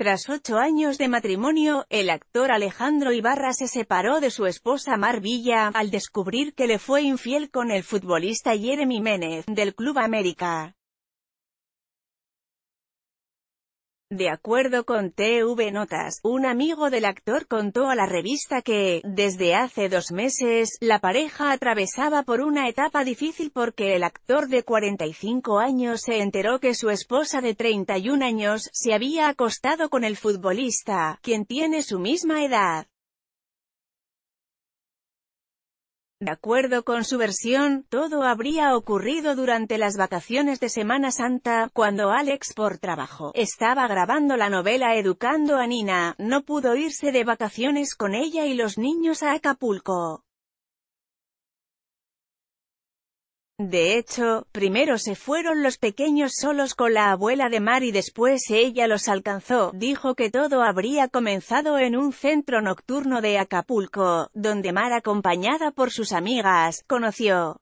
Tras ocho años de matrimonio, el actor Alejandro Ibarra se separó de su esposa Marvilla, al descubrir que le fue infiel con el futbolista Jeremy Menez, del Club América. De acuerdo con TV Notas, un amigo del actor contó a la revista que, desde hace dos meses, la pareja atravesaba por una etapa difícil porque el actor de 45 años se enteró que su esposa de 31 años se había acostado con el futbolista, quien tiene su misma edad. De acuerdo con su versión, todo habría ocurrido durante las vacaciones de Semana Santa, cuando Alex por trabajo estaba grabando la novela Educando a Nina, no pudo irse de vacaciones con ella y los niños a Acapulco. De hecho, primero se fueron los pequeños solos con la abuela de Mar y después ella los alcanzó. Dijo que todo habría comenzado en un centro nocturno de Acapulco, donde Mar acompañada por sus amigas, conoció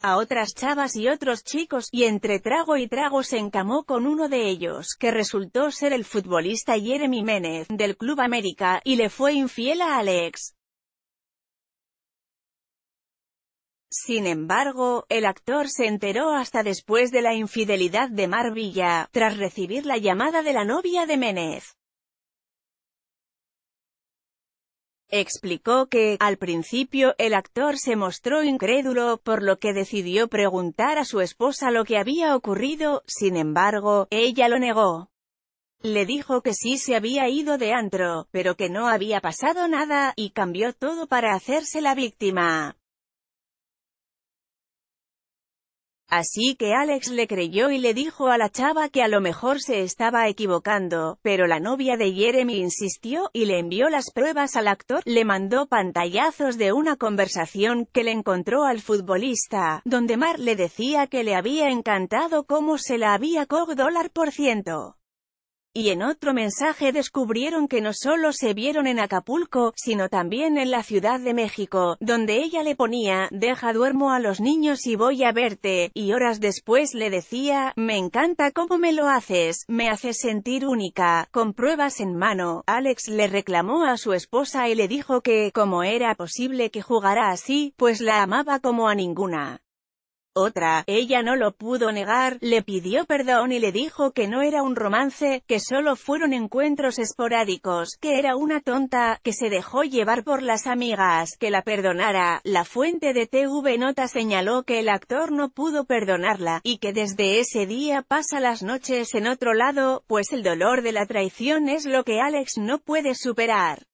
a otras chavas y otros chicos, y entre trago y trago se encamó con uno de ellos, que resultó ser el futbolista Jeremy Menez, del Club América, y le fue infiel a Alex. Sin embargo, el actor se enteró hasta después de la infidelidad de Marvilla, tras recibir la llamada de la novia de Menez. Explicó que, al principio, el actor se mostró incrédulo, por lo que decidió preguntar a su esposa lo que había ocurrido, sin embargo, ella lo negó. Le dijo que sí se había ido de antro, pero que no había pasado nada, y cambió todo para hacerse la víctima. Así que Alex le creyó y le dijo a la chava que a lo mejor se estaba equivocando, pero la novia de Jeremy insistió, y le envió las pruebas al actor, le mandó pantallazos de una conversación que le encontró al futbolista, donde Mar le decía que le había encantado cómo se la había cogido dólar por ciento y en otro mensaje descubrieron que no solo se vieron en Acapulco, sino también en la Ciudad de México, donde ella le ponía, deja duermo a los niños y voy a verte, y horas después le decía, me encanta cómo me lo haces, me haces sentir única, con pruebas en mano, Alex le reclamó a su esposa y le dijo que, como era posible que jugara así, pues la amaba como a ninguna. Otra, ella no lo pudo negar, le pidió perdón y le dijo que no era un romance, que solo fueron encuentros esporádicos, que era una tonta, que se dejó llevar por las amigas, que la perdonara. La fuente de TV Nota señaló que el actor no pudo perdonarla, y que desde ese día pasa las noches en otro lado, pues el dolor de la traición es lo que Alex no puede superar.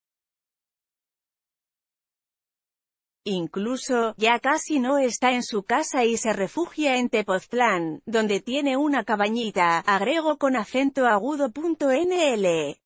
Incluso, ya casi no está en su casa y se refugia en Tepoztlán, donde tiene una cabañita, agrego con acento agudo.nl.